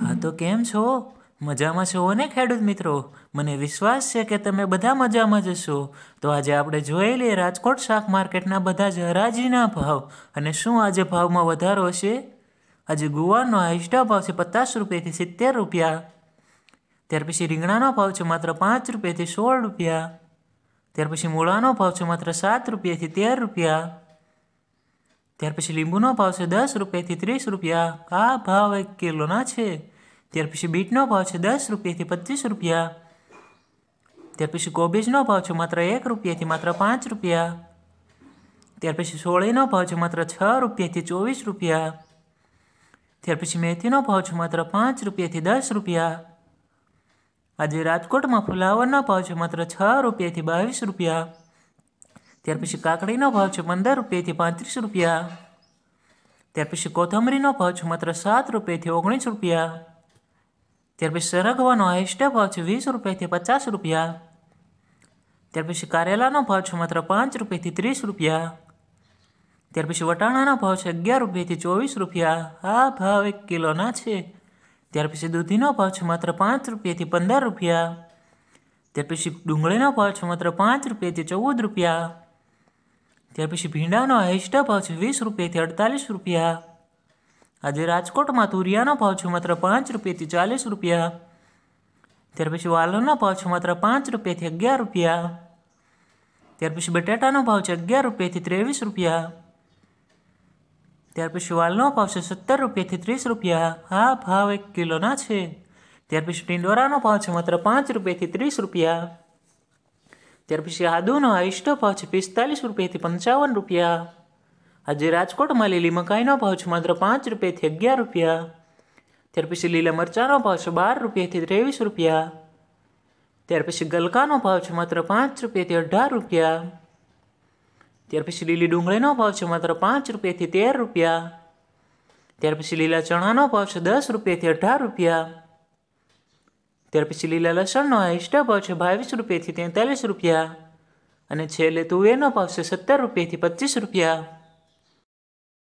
હા તો કેમ છો મજામાં છો ને ખેડૂત મિત્રો મને વિશ્વાસ છે કે તમે બધા મજામાં જશો તો આજે આપણે જોઈ લઈએ રાજકોટ શાક માર્કેટના બધા જ હરાજીના ભાવ અને શું આજે ભાવમાં વધારો છે આજે ગુવારનો હાઈસ્ટા ભાવ છે પચાસ રૂપિયાથી સિત્તેર રૂપિયા ત્યાર પછી રીંગણાનો ભાવ છે માત્ર પાંચ રૂપિયાથી સોળ રૂપિયા ત્યાર પછી મૂળાનો ભાવ છે માત્ર સાત રૂપિયાથી તેર રૂપિયા ત્યાર પછી લીંબુનો ભાવ છે દસ રૂપિયાથી ત્રીસ રૂપિયા આ ભાવ એક કિલોના છે ત્યાર પછી બીટનો ભાવ છે દસ રૂપિયાથી પચીસ રૂપિયા ત્યાર પછી કોબીજનો ભાવ છે માત્ર એક રૂપિયાથી માત્ર પાંચ રૂપિયા ત્યાર પછી સોળીનો ભાવ છે માત્ર છ રૂપિયાથી ચોવીસ રૂપિયા ત્યાર પછી મેથીનો ભાવ છે માત્ર પાંચ રૂપિયાથી દસ રૂપિયા આજે રાજકોટમાં ફુલાવરનો ભાવ છે માત્ર છ રૂપિયાથી બાવીસ રૂપિયા ત્યાર પછી કાકડીનો ભાવ છે પંદર રૂપિયાથી પાંત્રીસ રૂપિયા ત્યાર પછી કોથમરીનો ભાવ છે માત્ર સાત રૂપિયાથી ઓગણીસ રૂપિયા ત્યાર પછી સરગવાનો હાઈસ્ટ ભાવ છે વીસ રૂપિયાથી પચાસ રૂપિયા ત્યાર પછી કારેલાનો ભાવ છે માત્ર પાંચ રૂપિયાથી ત્રીસ રૂપિયા ત્યાર પછી વટાણાનો ભાવ છે અગિયાર રૂપિયાથી ચોવીસ રૂપિયા આ ભાવ એક કિલોના છે ત્યાર પછી દૂધીનો ભાવ છે માત્ર પાંચ રૂપિયાથી પંદર રૂપિયા ત્યાર પછી ડુંગળીનો ભાવ છે માત્ર પાંચ રૂપિયાથી ચૌદ રૂપિયા ત્યાર પછી ભીંડાનો હાઈસ્ટ ભાવ છે વીસ રૂપિયાથી અડતાલીસ રૂપિયા આજે રાજકોટમાં તુરિયાનો ભાવ છે માત્ર પાંચ રૂપિયાથી ચાલીસ રૂપિયા ત્યાર પછી વાલોના ભાવ છે માત્ર પાંચ રૂપિયાથી અગિયાર રૂપિયા ત્યાર પછી બટાટાનો ભાવ છે અગિયાર રૂપિયાથી ત્રેવીસ રૂપિયા ત્યાર પછી વાલનો ભાવ છે સત્તર રૂપિયાથી ત્રીસ રૂપિયા આ ભાવ એક કિલોના છે ત્યાર પછી ટીંડોરાનો ભાવ છે માત્ર પાંચ રૂપિયાથી ત્રીસ રૂપિયા ત્યાર પછી આદુનો આઈસ્ટો ભાવ છે પિસ્તાલીસ રૂપિયાથી પંચાવન રૂપિયા આજે રાજકોટમાં લીલી મકાઈનો ભાવ છે માત્ર પાંચ રૂપિયાથી અગિયાર રૂપિયા ત્યાર પછી લીલા મરચાંનો ભાવ છે બાર રૂપિયાથી ત્રેવીસ રૂપિયા ત્યાર પછી ગલકાનો ભાવ છે માત્ર પાંચ રૂપિયાથી અઢાર રૂપિયા ત્યાર પછી લીલી ડુંગળીનો ભાવ છે માત્ર પાંચ રૂપિયાથી તેર રૂપિયા ત્યાર પછી લીલા ચણાનો ભાવ છે દસ રૂપિયાથી અઢાર રૂપિયા ત્યાર પછી લીલા લસણનો એક્સ્ટ્રા ભાવ છે બાવીસ રૂપિયાથી તેતાલીસ રૂપિયા અને છેલ્લે તુવેરનો ભાવ છે સત્તર રૂપિયાથી પચીસ રૂપિયા